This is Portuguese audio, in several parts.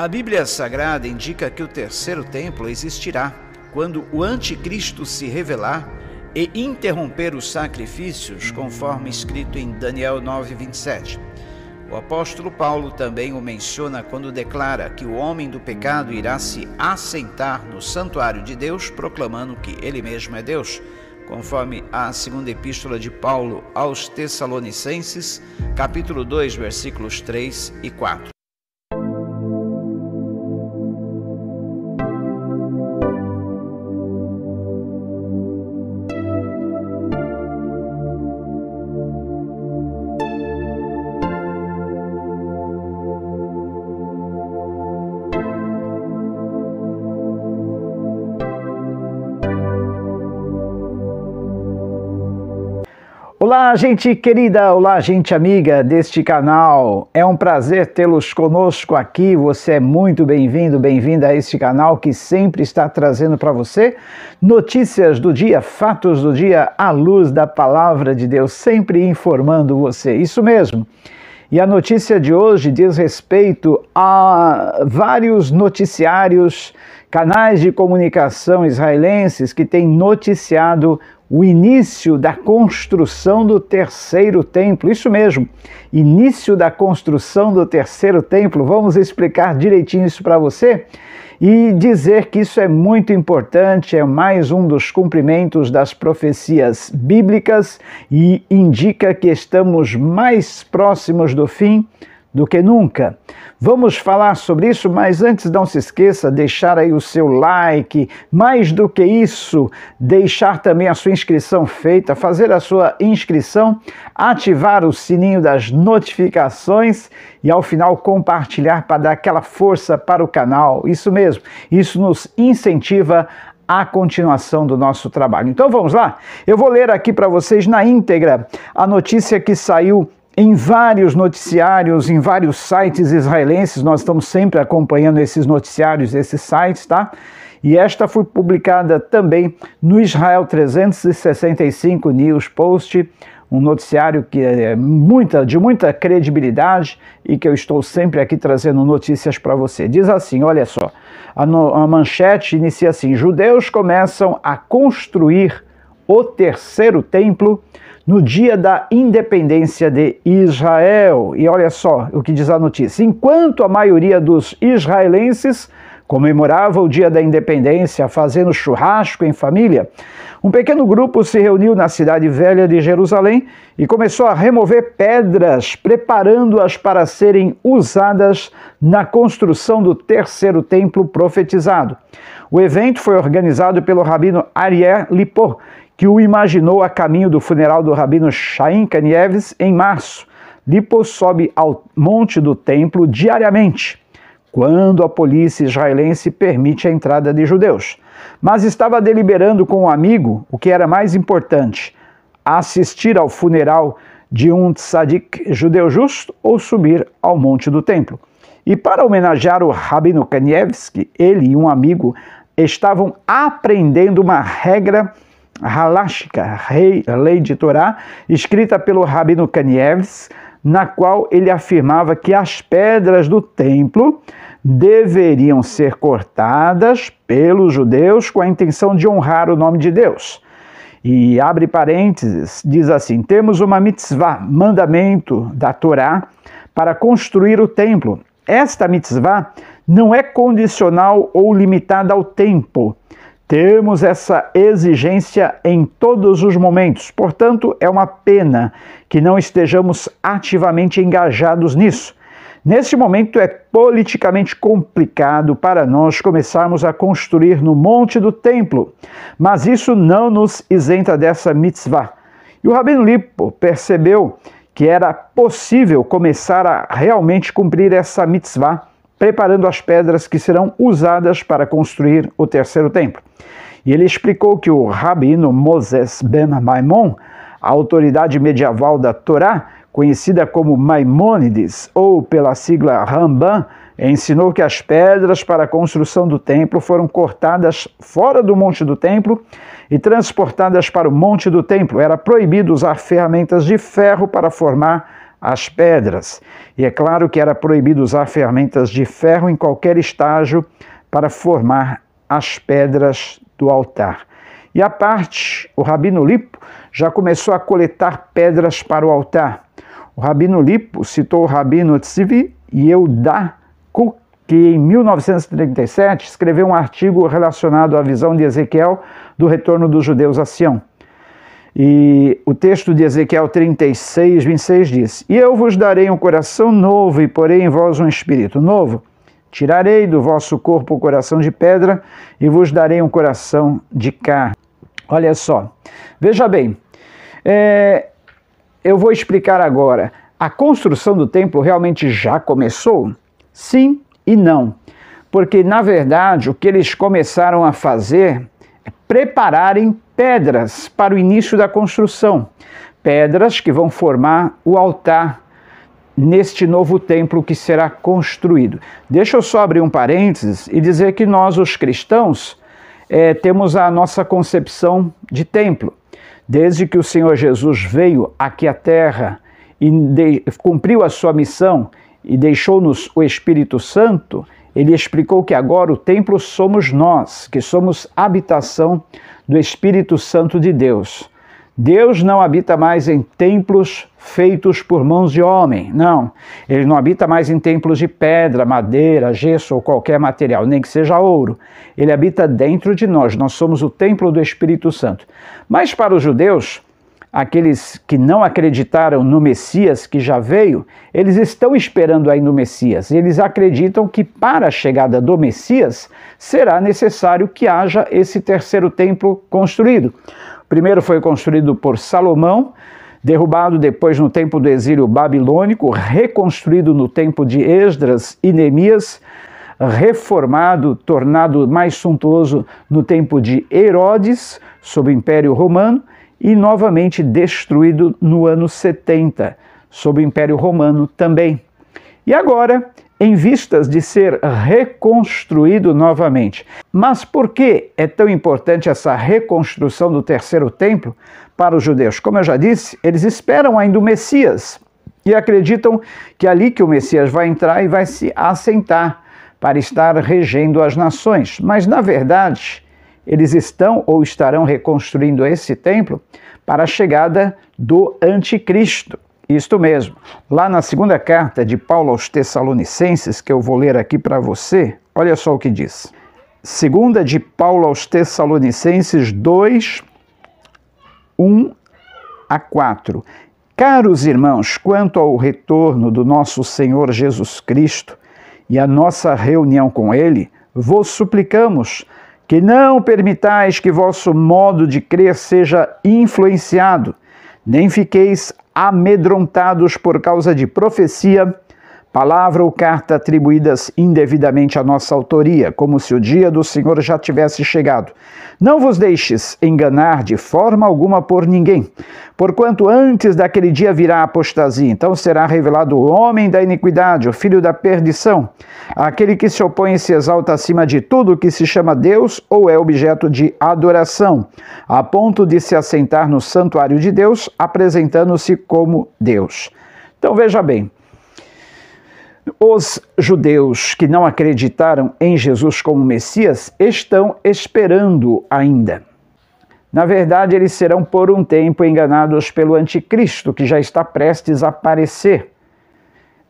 A Bíblia Sagrada indica que o terceiro templo existirá quando o Anticristo se revelar e interromper os sacrifícios, conforme escrito em Daniel 9:27. O apóstolo Paulo também o menciona quando declara que o homem do pecado irá se assentar no santuário de Deus, proclamando que ele mesmo é Deus, conforme a segunda epístola de Paulo aos Tessalonicenses, capítulo 2, versículos 3 e 4. Olá, gente querida, olá, gente amiga deste canal. É um prazer tê-los conosco aqui. Você é muito bem-vindo, bem-vinda a este canal que sempre está trazendo para você notícias do dia, fatos do dia à luz da palavra de Deus, sempre informando você. Isso mesmo. E a notícia de hoje diz respeito a vários noticiários, canais de comunicação israelenses que têm noticiado o início da construção do terceiro templo. Isso mesmo, início da construção do terceiro templo. Vamos explicar direitinho isso para você e dizer que isso é muito importante, é mais um dos cumprimentos das profecias bíblicas e indica que estamos mais próximos do fim do que nunca. Vamos falar sobre isso, mas antes não se esqueça deixar aí o seu like, mais do que isso, deixar também a sua inscrição feita, fazer a sua inscrição, ativar o sininho das notificações e ao final compartilhar para dar aquela força para o canal. Isso mesmo, isso nos incentiva a continuação do nosso trabalho. Então vamos lá? Eu vou ler aqui para vocês na íntegra a notícia que saiu em vários noticiários, em vários sites israelenses, nós estamos sempre acompanhando esses noticiários, esses sites, tá? E esta foi publicada também no Israel 365 News Post, um noticiário que é, é muita, de muita credibilidade e que eu estou sempre aqui trazendo notícias para você. Diz assim: olha só, a, no, a manchete inicia assim: judeus começam a construir o terceiro templo no dia da independência de Israel. E olha só o que diz a notícia: enquanto a maioria dos israelenses comemorava o dia da independência fazendo churrasco em família, um pequeno grupo se reuniu na cidade velha de Jerusalém e começou a remover pedras, preparando-as para serem usadas na construção do terceiro templo profetizado. O evento foi organizado pelo rabino Ariel Lipor, que o imaginou a caminho do funeral do rabino Chaim Kanievs em março. Lipos sobe ao monte do templo diariamente, quando a polícia israelense permite a entrada de judeus. Mas estava deliberando com um amigo o que era mais importante: assistir ao funeral de um tzadik judeu justo ou subir ao monte do templo. E para homenagear o Rabino Kanievski, ele e um amigo estavam aprendendo uma regra Halashika, Lei de Torá, escrita pelo Rabino Kanievs, na qual ele afirmava que as pedras do templo deveriam ser cortadas pelos judeus com a intenção de honrar o nome de Deus. E abre parênteses, diz assim: temos uma mitzvah, mandamento da Torá, para construir o templo. Esta mitzvah não é condicional ou limitada ao tempo temos essa exigência em todos os momentos, portanto, é uma pena que não estejamos ativamente engajados nisso. Neste momento é politicamente complicado para nós começarmos a construir no Monte do Templo, mas isso não nos isenta dessa mitzvah. E o Rabino Lipo percebeu que era possível começar a realmente cumprir essa mitzvah preparando as pedras que serão usadas para construir o terceiro templo. E ele explicou que o rabino Moses ben Maimon, a autoridade medieval da Torá, conhecida como Maimônides ou pela sigla Ramban, ensinou que as pedras para a construção do templo foram cortadas fora do monte do templo e transportadas para o monte do templo. Era proibido usar ferramentas de ferro para formar as pedras. E é claro que era proibido usar ferramentas de ferro em qualquer estágio para formar as pedras do altar. E a parte, o Rabino Lipo já começou a coletar pedras para o altar. O Rabino Lipo citou o Rabino Tzvi e Eudá Kuk, que em 1937 escreveu um artigo relacionado à visão de Ezequiel do retorno dos judeus a Sião. E o texto de Ezequiel 36, 26 diz: E eu vos darei um coração novo, e porei em vós um espírito novo. Tirarei do vosso corpo o coração de pedra, e vos darei um coração de carne. Olha só, veja bem, é, eu vou explicar agora. A construção do templo realmente já começou? Sim e não. Porque, na verdade, o que eles começaram a fazer prepararem pedras para o início da construção, pedras que vão formar o altar neste novo templo que será construído. Deixa eu só abrir um parênteses e dizer que nós, os cristãos, é, temos a nossa concepção de templo. Desde que o Senhor Jesus veio aqui à Terra e de, cumpriu a sua missão e deixou-nos o Espírito Santo, ele explicou que agora o templo somos nós, que somos habitação do Espírito Santo de Deus. Deus não habita mais em templos feitos por mãos de homem, não. Ele não habita mais em templos de pedra, madeira, gesso ou qualquer material, nem que seja ouro. Ele habita dentro de nós, nós somos o templo do Espírito Santo. Mas para os judeus, aqueles que não acreditaram no Messias que já veio, eles estão esperando aí no Messias. Eles acreditam que para a chegada do Messias será necessário que haja esse terceiro templo construído. O primeiro foi construído por Salomão, derrubado depois no tempo do exílio babilônico, reconstruído no tempo de Esdras e Neemias, reformado, tornado mais suntuoso no tempo de Herodes, sob o Império Romano e novamente destruído no ano 70, sob o Império Romano também. E agora, em vistas de ser reconstruído novamente. Mas por que é tão importante essa reconstrução do terceiro templo para os judeus? Como eu já disse, eles esperam ainda o Messias e acreditam que é ali que o Messias vai entrar e vai se assentar para estar regendo as nações. Mas na verdade, eles estão ou estarão reconstruindo esse templo para a chegada do anticristo. Isto mesmo. Lá na segunda carta de Paulo aos Tessalonicenses, que eu vou ler aqui para você, olha só o que diz. Segunda de Paulo aos Tessalonicenses 2, 1 a 4. Caros irmãos, quanto ao retorno do nosso Senhor Jesus Cristo e a nossa reunião com Ele, vos suplicamos que não permitais que vosso modo de crer seja influenciado, nem fiqueis amedrontados por causa de profecia, palavra ou carta atribuídas indevidamente à nossa autoria, como se o dia do Senhor já tivesse chegado. Não vos deixes enganar de forma alguma por ninguém, porquanto antes daquele dia virá a apostasia, então será revelado o homem da iniquidade, o filho da perdição, aquele que se opõe e se exalta acima de tudo que se chama Deus ou é objeto de adoração, a ponto de se assentar no santuário de Deus, apresentando-se como Deus. Então veja bem, os judeus que não acreditaram em Jesus como Messias estão esperando ainda. Na verdade, eles serão por um tempo enganados pelo Anticristo, que já está prestes a aparecer.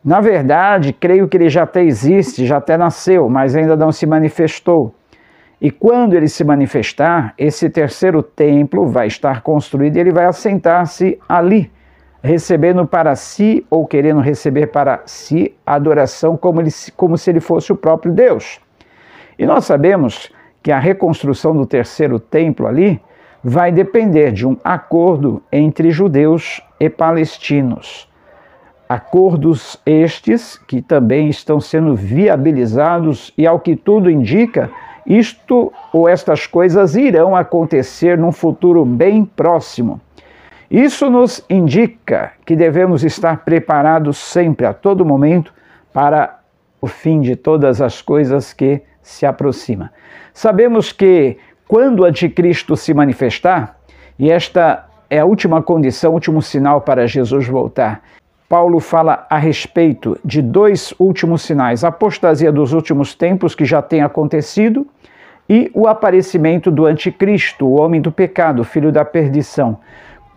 Na verdade, creio que ele já até existe, já até nasceu, mas ainda não se manifestou. E quando ele se manifestar, esse terceiro templo vai estar construído e ele vai assentar-se ali recebendo para si ou querendo receber para si a adoração como, ele, como se ele fosse o próprio Deus. E nós sabemos que a reconstrução do terceiro templo ali vai depender de um acordo entre judeus e palestinos. Acordos estes que também estão sendo viabilizados e, ao que tudo indica, isto ou estas coisas irão acontecer num futuro bem próximo. Isso nos indica que devemos estar preparados sempre, a todo momento, para o fim de todas as coisas que se aproxima. Sabemos que quando o anticristo se manifestar, e esta é a última condição, último sinal para Jesus voltar. Paulo fala a respeito de dois últimos sinais: a apostasia dos últimos tempos que já tem acontecido e o aparecimento do anticristo, o homem do pecado, filho da perdição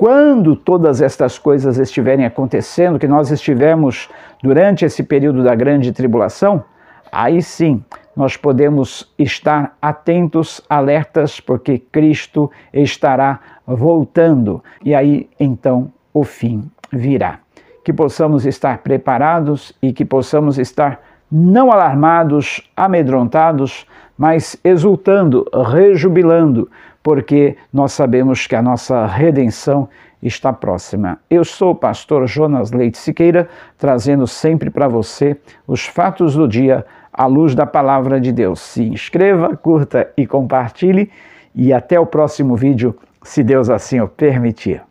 quando todas estas coisas estiverem acontecendo, que nós estivemos durante esse período da grande tribulação, aí sim nós podemos estar atentos, alertas, porque Cristo estará voltando e aí então o fim virá. Que possamos estar preparados e que possamos estar não alarmados, amedrontados, mas exultando, rejubilando, porque nós sabemos que a nossa redenção está próxima. Eu sou o pastor Jonas Leite Siqueira, trazendo sempre para você os fatos do dia à luz da palavra de Deus. Se inscreva, curta e compartilhe e até o próximo vídeo, se Deus assim o permitir.